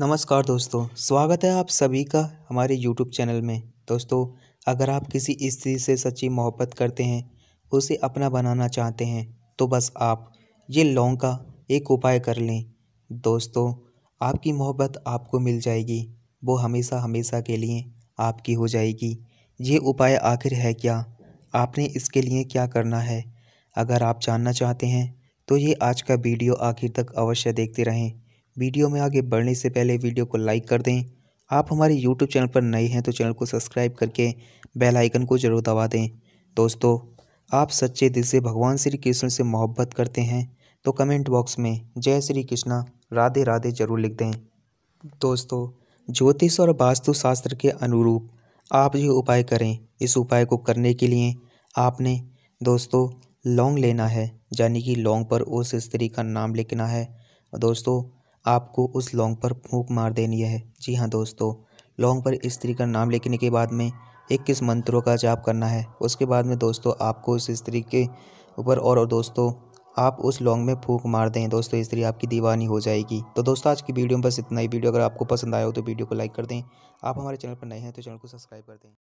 नमस्कार दोस्तों स्वागत है आप सभी का हमारे यूट्यूब चैनल में दोस्तों अगर आप किसी स्त्री से सच्ची मोहब्बत करते हैं उसे अपना बनाना चाहते हैं तो बस आप ये लौंग का एक उपाय कर लें दोस्तों आपकी मोहब्बत आपको मिल जाएगी वो हमेशा हमेशा के लिए आपकी हो जाएगी ये उपाय आखिर है क्या आपने इसके लिए क्या करना है अगर आप जानना चाहते हैं तो ये आज का वीडियो आखिर तक अवश्य देखते रहें वीडियो में आगे बढ़ने से पहले वीडियो को लाइक कर दें आप हमारे यूट्यूब चैनल पर नए हैं तो चैनल को सब्सक्राइब करके बेल आइकन को जरूर दबा दें दोस्तों आप सच्चे दिल से भगवान श्री कृष्ण से मोहब्बत करते हैं तो कमेंट बॉक्स में जय श्री कृष्णा राधे राधे जरूर लिख दें दोस्तों ज्योतिष और वास्तुशास्त्र के अनुरूप आप ये उपाय करें इस उपाय को करने के लिए आपने दोस्तों लौंग लेना है यानी कि लौंग पर उस स्त्री का नाम लिखना है दोस्तों आपको उस लौंग पर फूक मार देनी है जी हाँ दोस्तों लौंग पर स्त्री का नाम लिखने के बाद में इक्कीस मंत्रों का जाप करना है उसके बाद में दोस्तों आपको उस स्त्री के ऊपर और, और दोस्तों आप उस लॉन्ग में फूक मार दें दोस्तों स्त्री आपकी दीवानी हो जाएगी तो दोस्तों आज की वीडियो में बस इतना ही वीडियो अगर आपको पसंद आया हो तो वीडियो को लाइक कर दें आप हमारे चैनल पर नए हैं तो चैनल को सब्सक्राइब कर दें